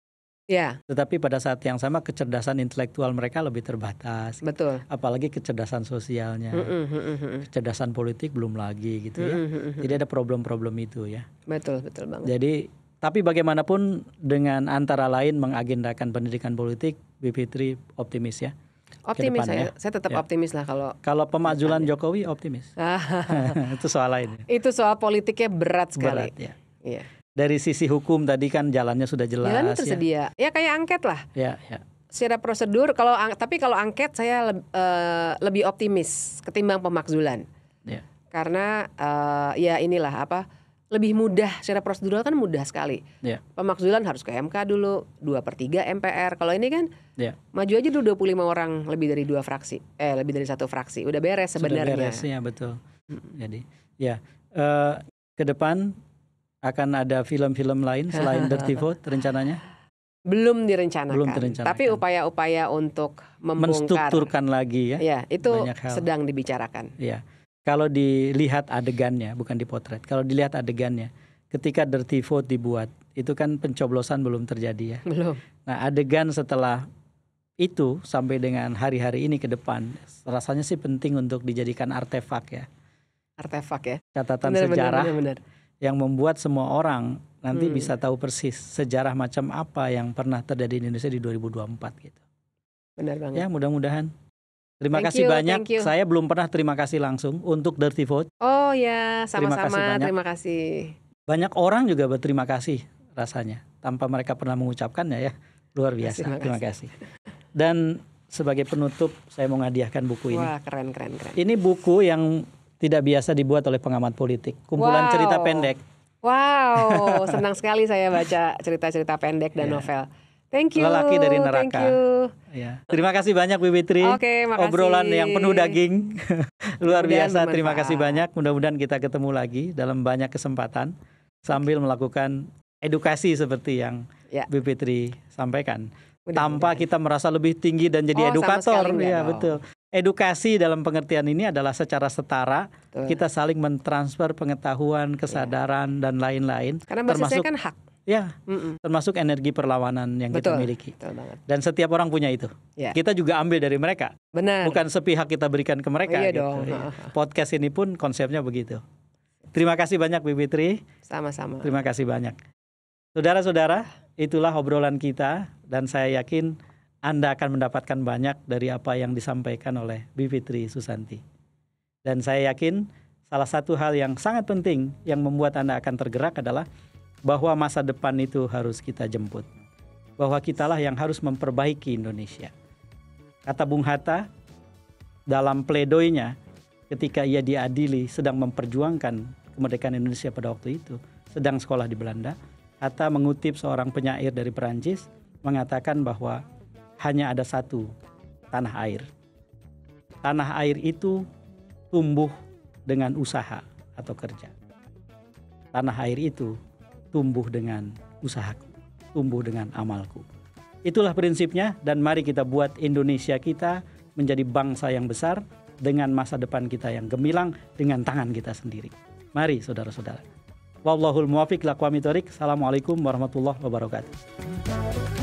Ya. Tetapi pada saat yang sama kecerdasan intelektual mereka lebih terbatas. Gitu. Betul. Apalagi kecerdasan sosialnya, mm -hmm. kecerdasan politik belum lagi gitu ya. Mm -hmm. Jadi ada problem-problem itu ya. Betul betul banget. Jadi tapi bagaimanapun dengan antara lain mengagendakan pendidikan politik, bp optimis ya. Optimis saya, saya tetap ya. optimis lah kalau kalau pemajulan Jokowi optimis. itu soal lain. Ya. Itu soal politiknya berat sekali. Berat ya. Iya. Dari sisi hukum tadi kan jalannya sudah jelas. Jalan ya. tersedia. Ya, ya kayak angket lah. Ya, ya. Secara prosedur kalau tapi kalau angket saya le, uh, eh, lebih optimis ketimbang pemakzulan. Ya. Karena uh, ya inilah apa? lebih mudah secara prosedural kan mudah sekali. Yeah. Pemakzulan harus ke MK dulu dua per 3 MPR. Kalau ini kan yeah. maju aja dulu 25 orang lebih dari dua fraksi, eh lebih dari satu fraksi. Udah beres sebenarnya. Sudah beres ya betul. Hmm. Jadi ya uh, ke depan akan ada film-film lain selain Dirty Vote rencananya? Belum direncanakan. Belum direncanakan. Tapi upaya-upaya untuk membongkar. Menstrukturkan lagi ya. Ya itu sedang dibicarakan. Ya kalau dilihat adegannya bukan dipotret kalau dilihat adegannya ketika dirty vote dibuat itu kan pencoblosan belum terjadi ya belum nah adegan setelah itu sampai dengan hari-hari ini ke depan rasanya sih penting untuk dijadikan artefak ya artefak ya catatan benar, sejarah benar, benar, benar. yang membuat semua orang nanti hmm. bisa tahu persis sejarah macam apa yang pernah terjadi di Indonesia di 2024 gitu benar banget ya mudah-mudahan Terima thank kasih you, banyak. Saya belum pernah terima kasih langsung untuk Dirty Vote. Oh ya, sama-sama. Terima kasih. Banyak. Terima kasih. Banyak orang juga berterima kasih rasanya tanpa mereka pernah mengucapkannya ya. Luar biasa. Terima kasih. Terima kasih. Dan sebagai penutup saya mau ngadiahkan buku ini. Wah, keren keren keren. Ini buku yang tidak biasa dibuat oleh pengamat politik. Kumpulan wow. cerita pendek. Wow, senang sekali saya baca cerita-cerita pendek dan yeah. novel. Thank you. Lelaki dari neraka. Thank you. Ya. Terima kasih banyak Witri. Oke, okay, Obrolan yang penuh daging. Luar biasa. Bermanfaat. Terima kasih banyak. Mudah-mudahan kita ketemu lagi dalam banyak kesempatan sambil melakukan edukasi seperti yang ya. Tri sampaikan. Mudah Tanpa kita merasa lebih tinggi dan jadi oh, edukator. Iya, betul. Edukasi dalam pengertian ini adalah secara setara betul. kita saling mentransfer pengetahuan, kesadaran ya. dan lain-lain. Karena termasuk kan hak Ya, Mm-mm. termasuk energi perlawanan yang betul, kita miliki. Betul banget. Dan setiap orang punya itu. Yeah. Kita juga ambil dari mereka. Benar. Bukan sepihak kita berikan ke mereka. Oh, iya gitu. dong. Ya. Podcast ini pun konsepnya begitu. Terima kasih banyak Bibi Tri. Sama-sama. Terima kasih banyak. Saudara-saudara, itulah obrolan kita dan saya yakin Anda akan mendapatkan banyak dari apa yang disampaikan oleh Bibi Tri Susanti. Dan saya yakin salah satu hal yang sangat penting yang membuat Anda akan tergerak adalah bahwa masa depan itu harus kita jemput. Bahwa kitalah yang harus memperbaiki Indonesia. Kata Bung Hatta dalam pledoinya ketika ia diadili sedang memperjuangkan kemerdekaan Indonesia pada waktu itu, sedang sekolah di Belanda, Hatta mengutip seorang penyair dari Perancis mengatakan bahwa hanya ada satu tanah air. Tanah air itu tumbuh dengan usaha atau kerja. Tanah air itu tumbuh dengan usahaku, tumbuh dengan amalku. Itulah prinsipnya dan mari kita buat Indonesia kita menjadi bangsa yang besar dengan masa depan kita yang gemilang dengan tangan kita sendiri. Mari saudara-saudara. Wallahul muwafiq laqwamitorik. Assalamualaikum warahmatullahi wabarakatuh.